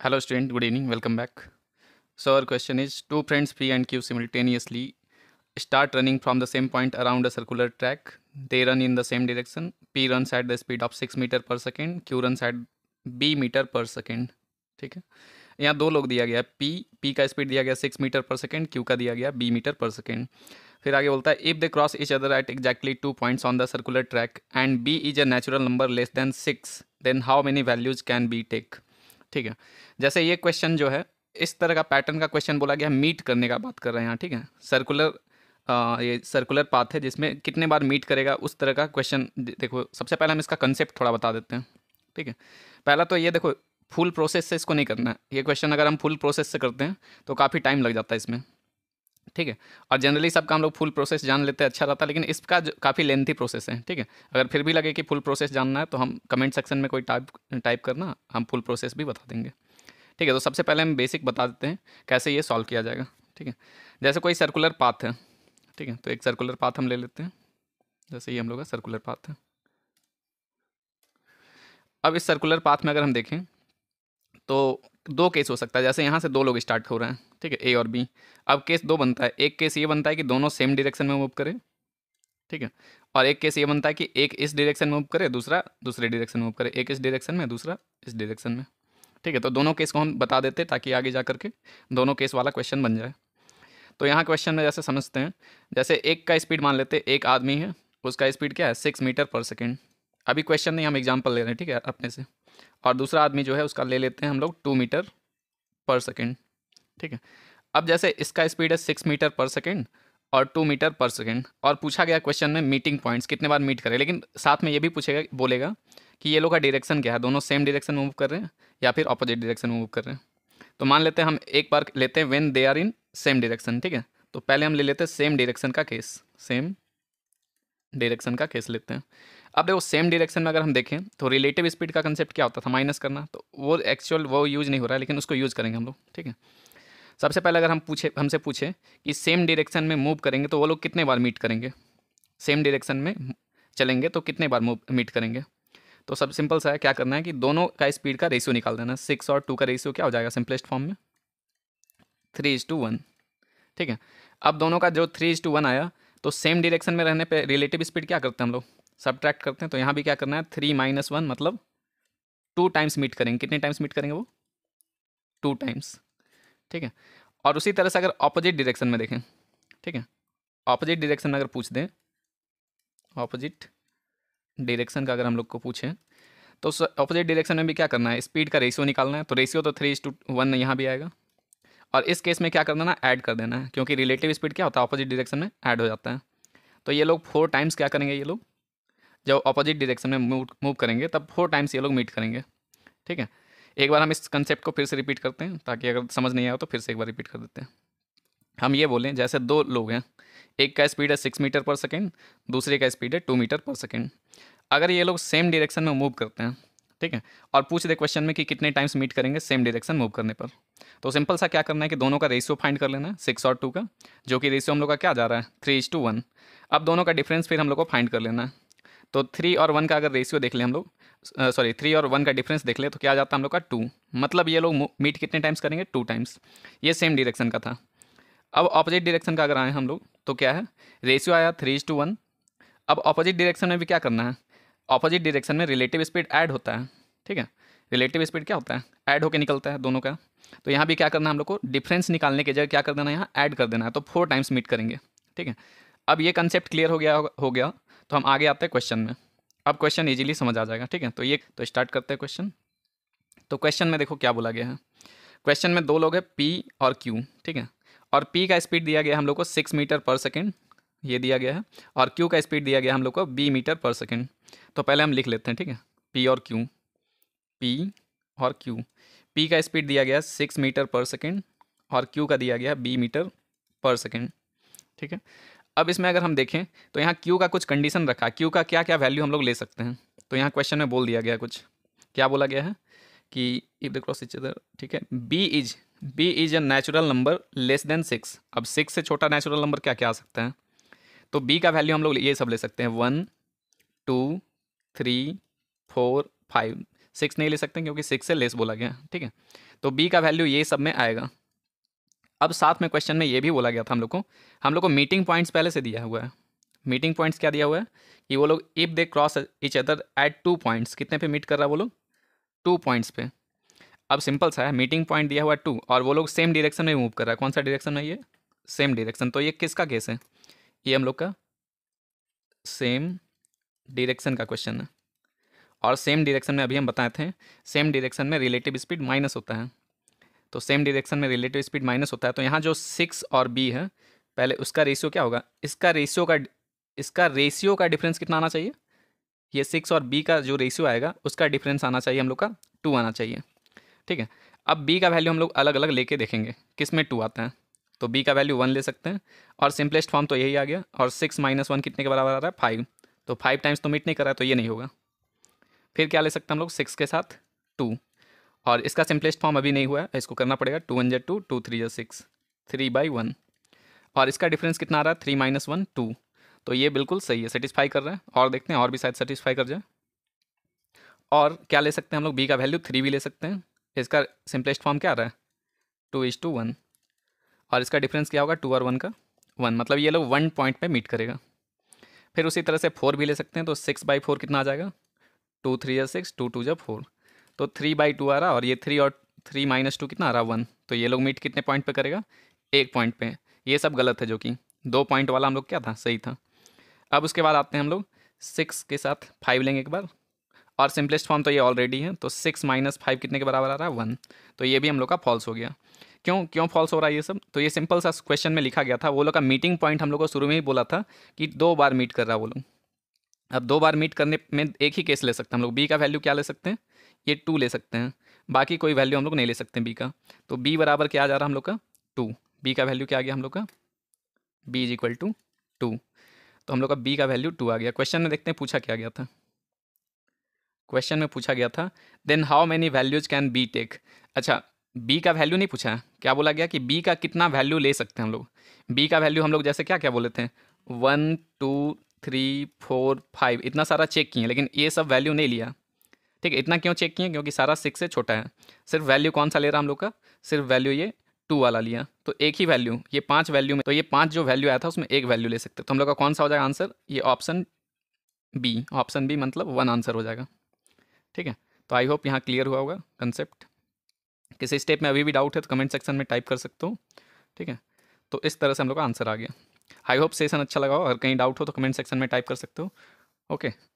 Hello student, good evening, welcome back. So our question is, two friends P and Q simultaneously start running from the same point around a circular track. They run in the same direction. P runs at the speed of 6 meter per second, Q runs at b metre per second ठीक है यहाँ दो लोग दिया गया P P का speed दिया गया six metre per second Q का दिया गया बी मीटर पर सेकेंड फिर आगे बोलता है if they cross each other at exactly two points on the circular track and B is a natural number less than six then how many values can be take ठीक है जैसे ये question जो है इस तरह का पैटर्न का क्वेश्चन बोला गया मीट करने का बात कर रहे हैं ठीक है सर्कुलर ये सर्कुलर पाथ है जिसमें कितने बार मीट करेगा उस तरह का क्वेश्चन देखो सबसे पहले हम इसका कंसेप्ट थोड़ा बता देते हैं ठीक है पहला तो ये देखो फुल प्रोसेस से इसको नहीं करना है ये क्वेश्चन अगर हम फुल प्रोसेस से करते हैं तो काफ़ी टाइम लग जाता है इसमें ठीक है और जनरली सबका हम लोग फुल प्रोसेस जान लेते हैं अच्छा रहता है लेकिन इसका काफ़ी लेंथी प्रोसेस है ठीक है अगर फिर भी लगे कि फुल प्रोसेस जानना है तो हम कमेंट सेक्शन में कोई टाइप टाइप करना हम फुल प्रोसेस भी बता देंगे ठीक है तो सबसे पहले हम बेसिक बता देते हैं कैसे ये सॉल्व किया जाएगा ठीक है जैसे कोई सर्कुलर पाथ है ठीक है तो एक सर्कुलर पाथ हम ले लेते हैं जैसे ये हम लोग का सर्कुलर पाथ है अब इस सर्कुलर पाथ में अगर हम देखें तो दो केस हो सकता है जैसे यहाँ से दो लोग स्टार्ट हो रहे हैं ठीक है ए और बी अब केस दो बनता है एक केस ये बनता है कि दोनों सेम डिरेक्शन में मूव करें ठीक है और एक केस ये बनता है कि एक इस डिरेक्शन में मूव करे दूसरा दूसरे डिरेक्शन में मूव करे एक इस डिरेक्शन में दूसरा इस डिरेक्शन में ठीक है तो दोनों केस को हम बता देते ताकि आगे जा करके दोनों केस वाला क्वेश्चन बन जाए तो यहाँ क्वेश्चन में जैसे समझते हैं जैसे एक का स्पीड मान लेते एक आदमी है उसका स्पीड क्या है सिक्स मीटर पर सेकेंड अभी क्वेश्चन नहीं हम एग्जाम्पल ले रहे हैं ठीक है अपने से और दूसरा आदमी जो है उसका ले लेते हैं हम लोग टू मीटर पर सेकेंड ठीक है अब जैसे इसका स्पीड है सिक्स मीटर पर सेकेंड और टू मीटर पर सेकेंड और पूछा गया क्वेश्चन में मीटिंग पॉइंट्स कितने बार मीट करें लेकिन साथ में ये भी पूछेगा बोलेगा कि ये लोग का डायरेक्शन क्या है दोनों सेम डायरेक्शन मूव कर रहे हैं या फिर अपोजिट डायरेक्शन मूव कर रहे हैं तो मान लेते हैं हम एक बार लेते हैं when they are in same direction ठीक है तो पहले हम ले लेते हैं सेम डायरेक्शन का केस सेम डायरेक्शन का केस लेते हैं अब देखो सेम डायरेक्शन में अगर हम देखें तो रिलेटिव स्पीड का कंसेप्ट क्या होता था माइनस करना तो वो एक्चुअल वो यूज़ नहीं हो रहा है लेकिन उसको यूज़ करेंगे हम लोग ठीक है सबसे पहले अगर हम पूछे हमसे पूछे कि सेम डायरेक्शन में मूव करेंगे तो वो लोग कितने बार मीट करेंगे सेम डायरेक्शन में चलेंगे तो कितने बार मूव मीट करेंगे तो सब सिंपल सा है क्या करना है कि दोनों का स्पीड का रेशियो निकाल देना सिक्स और टू का रेशियो क्या हो जाएगा सिंपलेस्ट फॉर्म में थ्री इज टू वन ठीक है अब दोनों का जो थ्री इज टू वन आया तो सेम डायरेक्शन में रहने पे रिलेटिव स्पीड क्या करते हैं हम लोग सब्ट्रैक्ट करते हैं तो यहाँ भी क्या करना है थ्री माइनस वन मतलब टू टाइम्स मीट करेंगे कितने टाइम्स मीट करेंगे वो टू टाइम्स ठीक है और उसी तरह से अगर ऑपोजिट डिरेक्शन में देखें ठीक है ऑपोजिट डिरेक्शन में अगर पूछ दें ऑपोजिट डायरेक्शन का अगर हम लोग को पूछें तो उस ऑपोजिट डिरेक्शन में भी क्या करना है स्पीड का रेशियो निकालना है तो रेशियो तो थ्री टू वन यहाँ भी आएगा और इस केस में क्या करना ना ऐड कर देना है क्योंकि रिलेटिव स्पीड क्या होता है ऑपोजिट डिरेक्शन में ऐड हो जाता है तो ये लोग फोर टाइम्स क्या करेंगे ये लोग जब अपोजिट डिरेक्शन में मूव मूव करेंगे तब फोर टाइम्स ये लोग मीट करेंगे ठीक है एक बार हम इस कंसेप्ट को फिर से रिपीट करते हैं ताकि अगर समझ नहीं आया तो फिर से एक बार रिपीट कर देते हैं हम ये बोलें जैसे दो लोग हैं एक का स्पीड है सिक्स मीटर पर सेकेंड दूसरे का स्पीड है टू मीटर पर सेकेंड अगर ये लोग सेम डायरेक्शन में मूव करते हैं ठीक है और पूछ दे क्वेश्चन में कि कितने टाइम्स मीट करेंगे सेम डायरेक्शन मूव करने पर तो सिंपल सा क्या करना है कि दोनों का रेशियो फाइंड कर लेना है सिक्स और टू का जो कि रेशियो हम लोग का क्या जा रहा है थ्री इज टू वन अब दोनों का डिफरेंस फिर हम लोग को फाइंड कर लेना है तो थ्री और वन का अगर रेशियो देख लें हम लोग सॉरी थ्री और वन का डिफरेंस देख ले तो क्या आ जाता है हम लोग का टू मतलब ये लोग मीट कितने टाइम्स करेंगे टू टाइम्स ये सेम डिरेक्शन का था अब ऑपोजिट डिरेक्शन का अगर आए हम लोग तो क्या है रेशियो आया थ्री इज टू वन अब ऑपोजिट डिरेक्शन में भी क्या करना है ऑपोजिट डिरेक्शन में रिलेटिव स्पीड ऐड होता है ठीक है रिलेटिव स्पीड क्या होता है ऐड होकर निकलता है दोनों का तो यहाँ भी क्या करना है हम लोग को डिफरेंस निकालने के जगह क्या कर देना है यहाँ ऐड कर देना है तो फोर टाइम्स मीट करेंगे ठीक है अब ये कंसेप्ट क्लियर हो गया हो गया तो हम आगे आते हैं क्वेश्चन में अब क्वेश्चन इजीली समझ आ जाएगा ठीक है तो ये तो स्टार्ट करते हैं क्वेश्चन तो क्वेश्चन में देखो क्या बोला गया है क्वेश्चन में दो लोग हैं पी और क्यू ठीक है और पी का स्पीड दिया गया हम लोग को सिक्स मीटर पर सेकेंड ये दिया गया है और क्यू का स्पीड दिया गया हम लोग को बी मीटर पर सेकेंड तो पहले हम लिख लेते हैं ठीक है पी और क्यू पी और क्यू पी का स्पीड दिया गया सिक्स मीटर पर सेकेंड और क्यू का दिया गया है बी मीटर पर सेकेंड ठीक है अब इसमें अगर हम देखें तो यहाँ क्यू का कुछ कंडीशन रखा क्यू का क्या क्या वैल्यू हम लोग ले सकते हैं तो यहाँ क्वेश्चन में बोल दिया गया कुछ क्या बोला गया है कि if the cross each other ठीक है B is B is a natural number less than six अब सिक्स से छोटा नेचुरल नंबर क्या क्या आ सकता है तो बी का वैल्यू हम लोग ये सब ले सकते हैं one two three four five six नहीं ले सकते क्योंकि सिक्स से लेस बोला गया ठीक है तो बी का वैल्यू ये सब में आएगा अब साथ में क्वेश्चन में ये भी बोला गया था हम लोग को हम लोग को मीटिंग पॉइंट्स पहले से दिया हुआ है मीटिंग पॉइंट्स क्या दिया हुआ है कि वो लोग if they cross each other at two points कितने पे मीट कर रहा है वो लोग टू पॉइंट्स पे अब सिंपल सा है मीटिंग पॉइंट दिया हुआ है टू और वो लोग सेम डिरेक्शन में मूव कर रहा है कौन सा डिरेक्शन में ये सेम डिरेक्शन तो ये किसका केस है ये हम लोग का सेम डिरेक्शन का क्वेश्चन है और सेम डिरेक्शन में अभी हम बताए थे सेम डिरेक्शन में रिलेटिव स्पीड माइनस होता है तो सेम डिरेक्शन में रिलेटिव स्पीड माइनस होता है तो यहाँ जो सिक्स और बी है पहले उसका रेशियो क्या होगा इसका रेशियो का इसका रेशियो का डिफरेंस कितना आना चाहिए ये सिक्स और बी का जो रेशियो आएगा उसका डिफरेंस आना चाहिए हम लोग का टू आना चाहिए ठीक है अब बी का वैल्यू हम लोग अलग अलग लेके देखेंगे किस में टू आता है तो बी का वैल्यू वन ले सकते हैं और सिंपलेस्ट फॉर्म तो यही आ गया और सिक्स माइनस वन कितने के बराबर आ रहा है फाइव तो फाइव टाइम्स तो मीट नहीं कर रहा है तो ये नहीं होगा फिर क्या ले सकते हैं हम लोग सिक्स के साथ टू और इसका सिंपलेस्ट फॉर्म अभी नहीं हुआ है इसको करना पड़ेगा टू वन जे टू टू थ्री या सिक्स थ्री बाई वन और इसका डिफरेंस कितना आ रहा है थ्री माइनस वन टू तो ये बिल्कुल सही है सेटिस्फाई कर रहा है और देखते हैं और भी शायद सेटिस्फाई कर जाए और क्या ले सकते हैं हम लोग बी का वैल्यू थ्री भी ले सकते हैं इसका सिंपलेस्ट फॉर्म क्या आ रहा है टू इज टू वन और इसका डिफरेंस क्या होगा टू और वन का वन मतलब ये लोग वन पॉइंट पे मीट करेगा फिर उसी तरह से फोर भी ले सकते हैं तो सिक्स बाई फोर कितना आ जाएगा टू थ्री या सिक्स टू टू या फोर तो थ्री बाई टू आ रहा और ये थ्री और थ्री माइनस टू कितना आ रहा वन तो ये लोग मीट कितने पॉइंट पे करेगा एक पॉइंट पे ये सब गलत है जो कि दो पॉइंट वाला हम लोग क्या था सही था अब उसके बाद आते हैं हम लोग सिक्स के साथ फाइव लेंगे एक बार और सिंपलेस्ट फॉर्म तो ये ऑलरेडी है तो सिक्स माइनस फाइव कितने के बराबर आ रहा है वन तो ये भी हम लोग का फॉल्स हो गया क्यों क्यों फॉल्स हो रहा है ये सब तो ये सिंपल सा क्वेश्चन में लिखा गया था वो लोग का मीटिंग पॉइंट हम लोग को शुरू में ही बोला था कि दो बार मीट कर रहा है वो लोग अब दो बार मीट करने में एक ही केस ले सकते हैं हम लोग बी का वैल्यू क्या ले सकते हैं ये टू ले सकते हैं बाकी कोई वैल्यू हम लोग नहीं ले सकते बी का तो बी बराबर क्या आ जा रहा है हम लोग का टू बी का वैल्यू क्या आ गया हम लोग का B is equal to two तो हम लोग का बी का वैल्यू टू आ गया क्वेश्चन में देखते हैं पूछा क्या गया था क्वेश्चन में पूछा गया था then how many values can be take अच्छा बी का वैल्यू नहीं पूछा है क्या बोला गया कि बी का कितना वैल्यू ले सकते हैं हम लोग बी का वैल्यू हम लोग जैसे क्या क्या बोले थे one two three four five इतना सारा चेक किए लेकिन ये सब वैल्यू नहीं लिया ठीक है इतना क्यों चेक किए क्योंकि सारा सिक्स से छोटा है सिर्फ वैल्यू कौन सा ले रहा हम लोग का सिर्फ वैल्यू ये टू वाला लिया तो एक ही वैल्यू ये पांच वैल्यू में तो ये पांच जो वैल्यू आया था उसमें एक वैल्यू ले सकते तो हम लोग का कौन सा हो जाएगा आंसर ये ऑप्शन बी ऑप्शन बी मतलब वन आंसर हो जाएगा ठीक है तो आई होप यहाँ क्लियर हुआ होगा कंसेप्ट किसी स्टेप में अभी भी डाउट है तो कमेंट सेक्शन में टाइप कर सकते हो ठीक है तो इस तरह से हम लोग का आंसर आ गया आई होप सेशन अच्छा लगा हो अगर कहीं डाउट हो तो कमेंट सेक्शन में टाइप कर सकते हो ओके okay.